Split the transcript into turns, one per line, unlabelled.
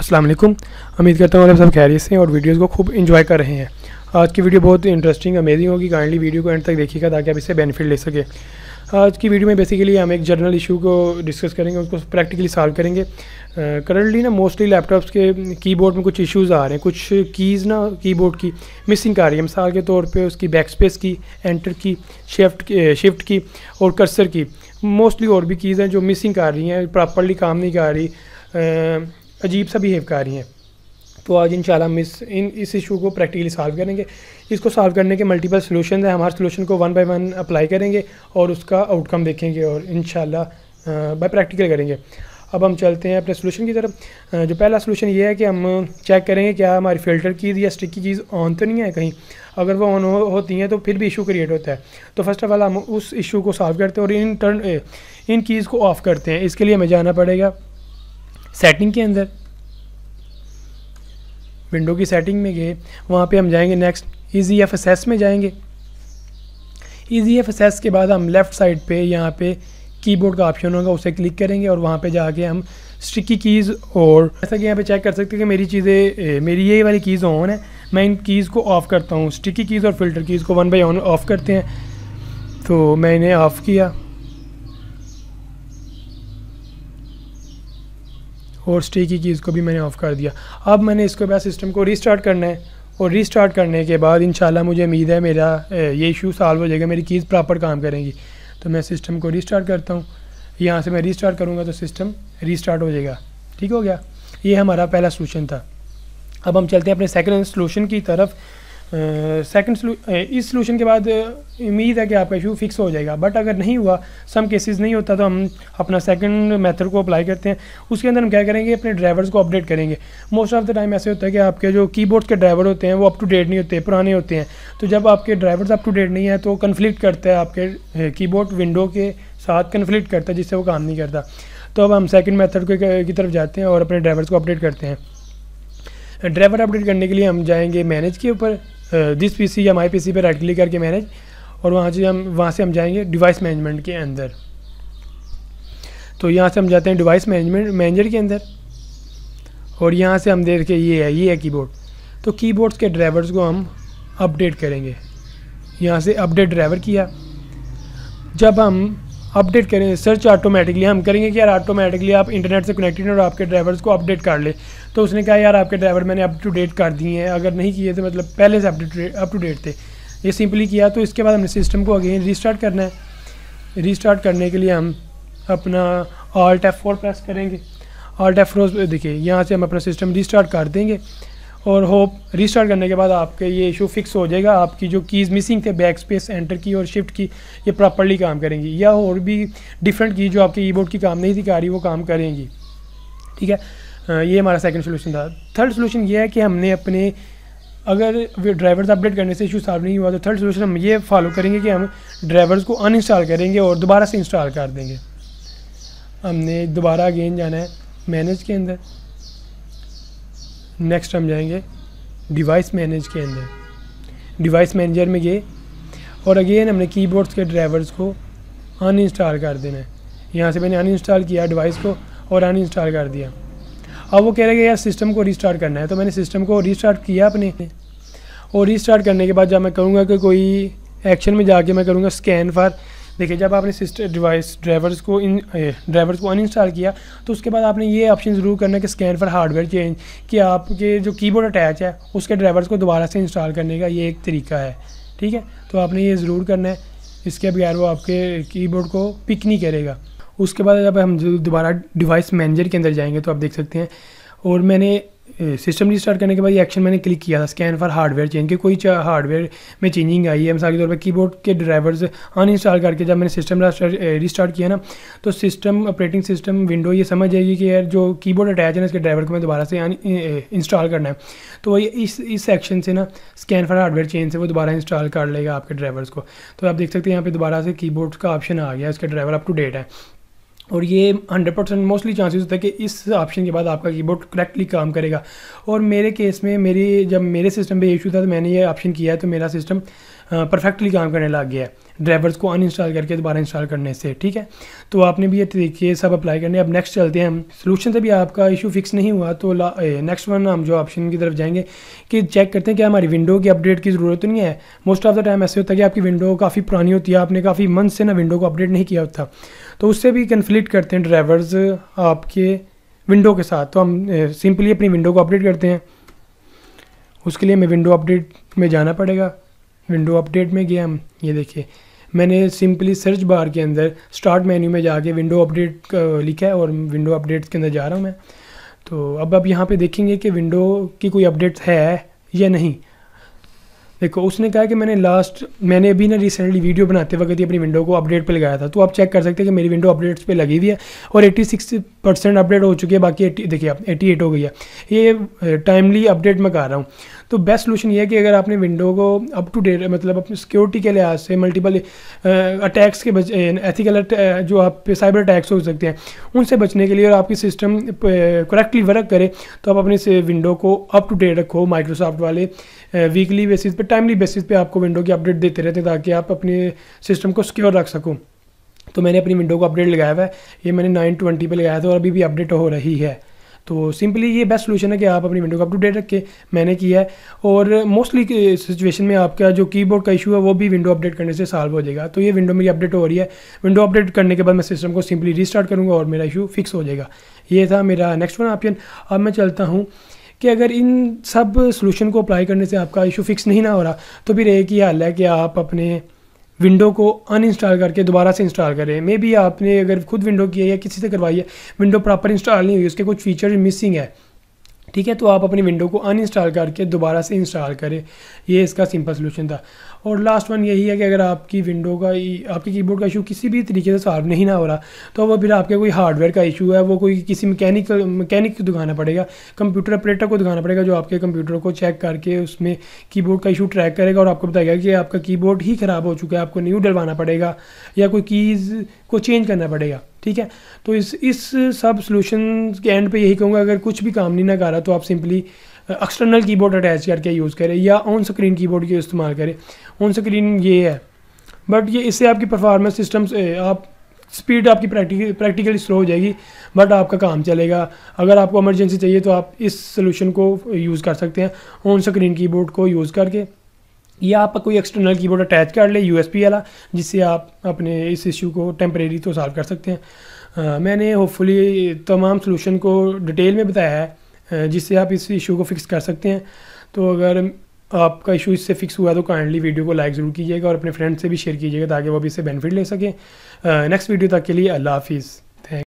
अस्सलाम वालेकुम उम्मीद करता हूँ आप सब खैरियत से और वीडियोस को खूब इन्जॉय कर रहे हैं आज की वीडियो बहुत इंटरेस्टिंग अमेजिंग होगी काइंडली वीडियो को एंड तक देखिएगा ताकि आप इससे बेनिफिट ले सके आज की वीडियो में बेसिकली हम एक जर्नल इशू को डिस्कस करेंगे उसको प्रैक्टिकली सॉल्व करेंगे करंटली ना मोस्टली लैपटॉप्स के कीबोर्ड में कुछ इश्यूज आ रहे हैं कुछ कीज़ ना कीबोर्ड की मिसिंग आ रही है मिसाल के तौर पे उसकी backspace key enter key shift shift key और कर्सर की मोस्टली और भी कीज़ हैं जो मिसिंग आ रही हैं प्रॉपरली काम नहीं कर रही अजीब सा बिहेव कर रही हैं तो आज इन हम इस इन इस इशू को प्रैक्टिकली सॉल्व करेंगे इसको सॉल्व करने के मल्टीपल सोल्यूशन हैं हम हर सोल्यूशन को वन बाय वन अप्लाई करेंगे और उसका आउटकम देखेंगे और इन बाय प्रैक्टिकल करेंगे अब हम चलते हैं अपने सोल्यूशन की तरफ जो पहला सोल्यूशन ये है कि हम चेक करेंगे क्या हमारी फ़िल्टर की या स्टिक की चीज़ ऑन तो नहीं है कहीं अगर वो ऑन हो, होती हैं तो फिर भी इशू क्रिएट होता है तो फर्स्ट ऑफ़ ऑल हम उस इशू को सॉल्व करते हैं और इन टर्न इन कीज़ को ऑफ़ करते हैं इसके लिए हमें जाना पड़ेगा सेटिंग के अंदर विंडो की सेटिंग में गए वहाँ पे हम जाएंगे नेक्स्ट ईजी एफ में जाएंगे ईजी e एफ के बाद हम लेफ़्ट साइड पे यहाँ पे कीबोर्ड का ऑप्शन होगा उसे क्लिक करेंगे और वहाँ पे जाके हम स्टिकी कीज़ और जैसा कि यहाँ पे चेक कर सकते हैं कि मेरी चीज़ें मेरी ये वाली कीज़ ऑन है मैं इन कीज़ को ऑफ़ करता हूँ स्टिकी कीज़ और फिल्टर कीज़ को वन बाई ऑन ऑफ़ करते हैं तो मैंने ऑफ़ किया और स्टे की कीज़ को भी मैंने ऑफ़ कर दिया अब मैंने इसके बाद सिस्टम को रीस्टार्ट करना है और रीस्टार्ट करने के बाद इन मुझे उम्मीद है मेरा ये इशू सॉल्व हो जाएगा मेरी कीज़ प्रॉपर काम करेंगी तो मैं सिस्टम को रीस्टार्ट करता हूँ यहाँ से मैं रीस्टार्ट करूँगा तो सिस्टम रीस्टार्ट हो जाएगा ठीक हो गया ये हमारा पहला सोलूशन था अब हम चलते हैं अपने सेकेंड सोलूशन की तरफ सेकंड eh, इस सोलूशन के बाद eh, उम्मीद है कि आपका इशू फिक्स हो जाएगा बट अगर नहीं हुआ सम केसेस नहीं होता तो हम अपना सेकंड मेथड को अप्लाई करते हैं उसके अंदर हम क्या करेंगे अपने ड्राइवर्स को अपडेट करेंगे मोस्ट ऑफ द टाइम ऐसे होता है कि आपके जो कीबोर्ड के ड्राइवर होते हैं वो अप टू डेट नहीं होते पुराने होते हैं तो जब आपके ड्राइवर्स अप टू डेट नहीं है तो कन्फ्लिक्ट करता है आपके की eh, विंडो के साथ कन्फ्लिक्ट करता है जिससे वो काम नहीं करता तो अब हम सेकेंड मैथड की तरफ जाते हैं और अपने ड्राइवर्स को अपडेट करते हैं ड्राइवर अपडेट करने के लिए हम जाएंगे मैनेज के ऊपर दिस सी या माई सी पर राइट क्लिक करके मैनेज और वहाँ से हम वहाँ से हम जाएंगे डिवाइस मैनेजमेंट के अंदर तो यहाँ से हम जाते हैं डिवाइस मैनेजमेंट मैनेजर के अंदर और यहाँ से हम देख के ये है ये है कीबोर्ड तो कीबोर्ड्स के ड्राइवर्स को हम अपडेट करेंगे यहाँ से अपडेट ड्राइवर किया जब हम अपडेट करें सर्च ऑटोमेटिकली हम करेंगे कि यार ऑटोमेटिकली आप इंटरनेट से कनेक्टेड और आपके ड्राइवर्स को अपडेट कर ले तो उसने कहा यार आपके ड्राइवर मैंने अप टू डेट कर दिए हैं अगर नहीं किए तो मतलब पहले से अपडेट अप टू डेट थे ये सिंपली किया तो इसके बाद हमने सिस्टम को अगेन रिस्टार्ट करना है रिस्टार्ट करने के लिए हम अपना ऑल्ट एफ फोर प्रेस करेंगे ऑल्ट एफ फोर देखिए यहाँ से हम अपना सिस्टम रिस्टार्ट कर देंगे और होप रिस्टार्ट करने के बाद आपके ये इशू फिक्स हो जाएगा आपकी जो कीज़ मिसिंग थे बैक स्पेस एंटर की और शिफ्ट की ये प्रॉपरली काम करेंगी या और भी डिफरेंट की जो आपके ई बोर्ड की काम नहीं थी कर रही वो काम करेंगी ठीक है ये हमारा सेकंड सोल्यूशन था थर्ड सोल्यूशन ये है कि हमने अपने अगर ड्राइवर्स अपडेट करने से इशू सॉल्व नहीं हुआ तो थर्ड सोल्यूशन हम ये फॉलो करेंगे कि हम ड्राइवर्स को अन करेंगे और दोबारा से इंस्टॉल कर देंगे हमने दोबारा अगेन जाना है मैनेज के अंदर नेक्स्ट हम जाएंगे डिवाइस मैनेज के अंदर डिवाइस मैनेजर में गए और अगेन हमने कीबोर्ड्स के ड्राइवर्स को अनइंस्टॉल कर देना है यहाँ से मैंने अनइंस्टॉल किया डिवाइस को और अनइंस्टॉल कर दिया अब वो कह रहे कि यार सिस्टम को रिस्टार्ट करना है तो मैंने सिस्टम को रिस्टार्ट किया अपने और रीस्टार्ट करने के बाद जब मैं करूँगा कि कोई एक्शन में जाके मैं करूँगा स्कैन फॉर देखिए जब आपने सिस्टम डिवाइस ड्राइवर्स को इन ड्राइवर्स को अनइंस्टॉल किया तो उसके बाद आपने ये ऑप्शन ज़रूर करना कि स्कैन फॉर हार्डवेयर चेंज कि आपके जो कीबोर्ड अटैच है उसके ड्राइवर्स को दोबारा से इंस्टॉल करने का ये एक तरीका है ठीक है तो आपने ये ज़रूर करना है इसके बगैर वो आपके कीबोर्ड को पिक नहीं करेगा उसके बाद जब हम दोबारा डिवाइस मैनेजर के अंदर जाएंगे तो आप देख सकते हैं और मैंने सिस्टम रिस्टार्ट करने के बाद ये एक्शन मैंने क्लिक किया था स्कैन फॉर हार्डवेयर चेंज के कोई हार्डवेयर में चेंजिंग आई है मिसाल के तौर पर कीबोर्ड के ड्राइवर्स अनइंस्टॉल करके जब मैंने सिस्टम रिस्टार्ट किया ना तो सिस्टम ऑपरेटिंग सिस्टम विंडो ये समझ जाएगी कि यार जो कीबोर्ड अटैच है ना इसके ड्राइवर को मैं दोबारा से इंस्टॉल करना है तो वही इस इस सेक्शन से ना स्कैन फॉर हार्डवेयर चेंज से वो दोबारा इंस्टॉल कर लेगा आपके ड्राइवर्स को तो आप देख सकते हैं यहाँ पर दोबारा से कीबोर्ड का ऑप्शन आ गया उसका ड्राइवर अप टू डेट है और ये 100 परसेंट मोस्टली चांसेस होता है कि इस ऑप्शन के बाद आपका कीबोर्ड करेक्टली काम करेगा और मेरे केस में मेरी जब मेरे सिस्टम पे इशू था तो मैंने ये ऑप्शन किया है तो मेरा सिस्टम परफेक्टली काम करने लग गया है ड्राइवर्स को अनइंस्टॉल करके दोबारा इंस्टॉल करने से ठीक है तो आपने भी ये तरीके सब अप्लाई करने अब नेक्स्ट चलते हैं हम सोलूशन से भी आपका इशू फिक्स नहीं हुआ तो नेक्स्ट वन हम जो ऑप्शन की तरफ जाएंगे कि चेक करते हैं कि हमारी विंडो की अपडेट की ज़रूरत तो नहीं है मोस्ट ऑफ द टाइम ऐसे होता है कि आपकी विंडो काफ़ी पुरानी होती है आपने काफ़ी मंथ से ना विंडो को अपडेट नहीं किया होता तो उससे भी कन्फ्लिक्ट करते हैं ड्राइवर्स आपके विंडो के साथ तो हम सिंपली अपनी विंडो को अपडेट करते हैं उसके लिए हमें विंडो अपडेट में जाना पड़ेगा विंडो अपडेट में गया हम ये देखिए मैंने सिंपली सर्च बार के अंदर स्टार्ट मेन्यू में जाके विंडो अपडेट लिखा है और विंडो अपडेट के अंदर जा रहा हूँ मैं तो अब आप यहाँ पे देखेंगे कि विंडो की कोई अपडेट है या नहीं देखो उसने कहा कि मैंने लास्ट मैंने अभी ना रिसेंटली वीडियो बनाते वक्त ही अपनी विंडो को अपडेट पे लगाया था तो आप चेक कर सकते हैं कि मेरी विंडो अपडेट्स पे लगी हुई है और 86 परसेंट अपडेट हो चुकी है बाकी 80 देखिए आप 88 हो गई है ये टाइमली अपडेट मैं कर रहा हूँ तो बेस्ट सोल्यूशन ये है कि अगर आपने विंडो को अप टू डेट मतलब अपनी सिक्योरिटी के लिहाज से मल्टीपल अटैक्स के बच एथिकल जो आप साइबर अटैक्स हो सकते हैं उनसे बचने के लिए और आपकी सिस्टम करेक्टली वर्क करे तो आप अपने विंडो को अप टू डेट रखो माइक्रोसॉफ्ट वाले वीकली बेसिस पे टाइमली बेसिस पे आपको विंडो की अपडेट देते रहते हैं ताकि आप अपने सिस्टम को सिक्योर रख सको तो मैंने अपनी विंडो को अपडेट लगाया हुआ है ये मैंने नाइन ट्वेंटी पर लगाया था और अभी भी अपडेट हो रही है तो सिंपली ये बेस्ट सोल्यूशन है कि आप अपनी विंडो को अपडेट रखें मैंने किया है और मोस्टली सिचुएशन में आपका जो कीबोर्ड का इशू है वो भी विंडो अपडेट करने से सॉल्व हो जाएगा तो ये विंडो मेरी अपडेट हो रही है विंडो अपडेट करने के बाद मैं सिस्टम को सिंपली रिस्टार्ट करूँगा और मेरा इशू फिक्स हो जाएगा ये था मेरा नेक्स्ट वन ऑप्शन अब मैं चलता हूँ कि अगर इन सब सोल्यूशन को अप्लाई करने से आपका इशू फिक्स नहीं ना हो रहा तो फिर एक ही हाल है कि आप अपने विंडो को अनइंस्टॉल करके दोबारा से इंस्टॉल करें मे बी आपने अगर खुद विंडो की है या किसी से करवाई है विंडो प्रॉपर इंस्टॉल नहीं हुई उसके कुछ फीचर मिसिंग है ठीक है तो आप अपनी विंडो को अनइंस्टॉल करके दोबारा से इंस्टॉल करें ये इसका सिंपल सोल्यूशन था और लास्ट वन यही है कि अगर आपकी विंडो का आपके कीबोर्ड का इशू किसी भी तरीके से सॉल्व नहीं ना हो रहा तो वो फिर आपके कोई हार्डवेयर का इशू है वो कोई किसी मैकेनिकल मैकेनिक को दिखाना पड़ेगा कंप्यूटर ऑपरेटर को दिखाना पड़ेगा जो आपके कंप्यूटर को चेक करके उसमें कीबोर्ड का इशू ट्रैक करेगा और आपको बताएगा कि आपका कीबोर्ड ही ख़राब हो चुका है आपको न्यू डलवाना पड़ेगा या कोई कीज़ को चेंज करना पड़ेगा ठीक है तो इस इस सब सोल्यूशन के एंड पे यही कहूँगा अगर कुछ भी काम नहीं ना कर रहा तो आप सिंपली एक्सटर्नल कीबोर्ड अटैच करके यूज़ करें या ऑन स्क्रीन कीबोर्ड के इस्तेमाल करें ऑन स्क्रीन ये है बट ये इससे आपकी परफॉर्मेंस सिस्टम्स आप स्पीड आपकी प्रैक्टिकली प्रैक्टिकली स्लो हो जाएगी बट आपका काम चलेगा अगर आपको इमरजेंसी चाहिए तो आप इस सोल्यूशन को यूज़ कर सकते हैं ऑन स्क्रीन कीबोर्ड को यूज़ करके या आप कोई एक्सटर्नल कीबोर्ड अटैच कर ले यूएसपी वाला जिससे आप अपने इस इशू को टेम्परेरी तो सॉल्व कर सकते हैं आ, मैंने होपफुली तमाम सोल्यूशन को डिटेल में बताया है जिससे आप इस इशू को फिक्स कर सकते हैं तो अगर आपका इशू इससे फिक्स हुआ है तो काइंडली वीडियो को लाइक ज़रूर कीजिएगा और अपने फ्रेंड से भी शेयर कीजिएगा ताकि वो भी इससे बेनिफिट ले सकें नेक्स्ट वीडियो तक के लिए अल्लाह हाफिज़